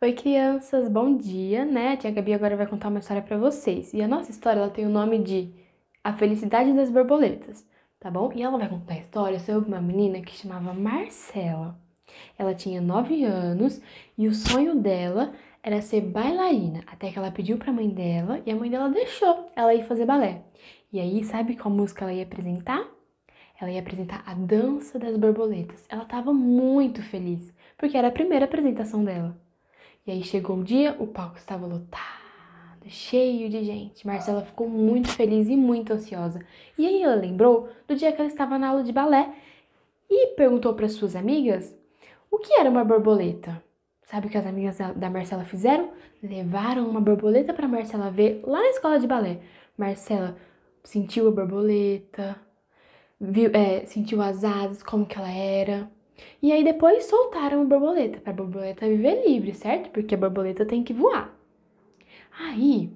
Oi, crianças, bom dia, né? A tia Gabi agora vai contar uma história para vocês. E a nossa história ela tem o nome de A Felicidade das Borboletas, tá bom? E ela vai contar a história sobre uma menina que chamava Marcela. Ela tinha 9 anos e o sonho dela era ser bailarina, até que ela pediu para a mãe dela e a mãe dela deixou ela ir fazer balé. E aí, sabe qual música ela ia apresentar? Ela ia apresentar a Dança das Borboletas. Ela estava muito feliz, porque era a primeira apresentação dela. E aí chegou o dia, o palco estava lotado, cheio de gente. Marcela ficou muito feliz e muito ansiosa. E aí ela lembrou do dia que ela estava na aula de balé e perguntou para suas amigas o que era uma borboleta. Sabe o que as amigas da Marcela fizeram? Levaram uma borboleta para Marcela ver lá na escola de balé. Marcela sentiu a borboleta, viu, é, sentiu as asas, como que ela era. E aí depois soltaram a borboleta, para a borboleta viver livre, certo? Porque a borboleta tem que voar. Aí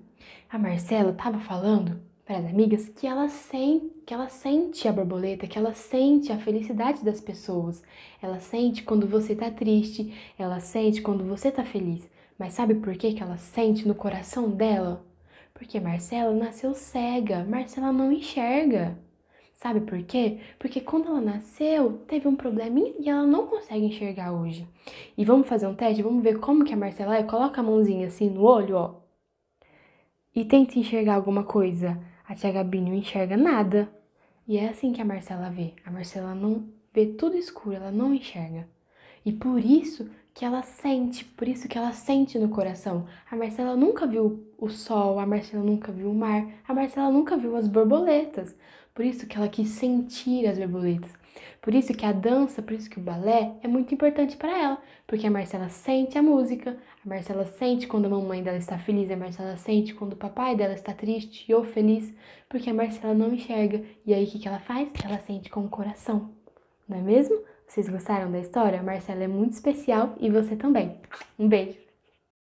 a Marcela tava falando para as amigas que ela, sente, que ela sente a borboleta, que ela sente a felicidade das pessoas. Ela sente quando você tá triste, ela sente quando você tá feliz. Mas sabe por que, que ela sente no coração dela? Porque Marcela nasceu cega, Marcela não enxerga. Sabe por quê? Porque quando ela nasceu, teve um probleminha e ela não consegue enxergar hoje. E vamos fazer um teste? Vamos ver como que a Marcela é? Coloca a mãozinha assim no olho, ó. E tenta enxergar alguma coisa. A tia Gabi não enxerga nada. E é assim que a Marcela vê. A Marcela não vê tudo escuro, ela não enxerga. E por isso que ela sente, por isso que ela sente no coração. A Marcela nunca viu o sol, a Marcela nunca viu o mar, a Marcela nunca viu as borboletas. Por isso que ela quis sentir as borboletas. Por isso que a dança, por isso que o balé é muito importante para ela, porque a Marcela sente a música, a Marcela sente quando a mamãe dela está feliz, a Marcela sente quando o papai dela está triste ou feliz, porque a Marcela não enxerga. E aí o que, que ela faz? Ela sente com o coração, não é mesmo? Vocês gostaram da história? Marcela é muito especial e você também. Um beijo!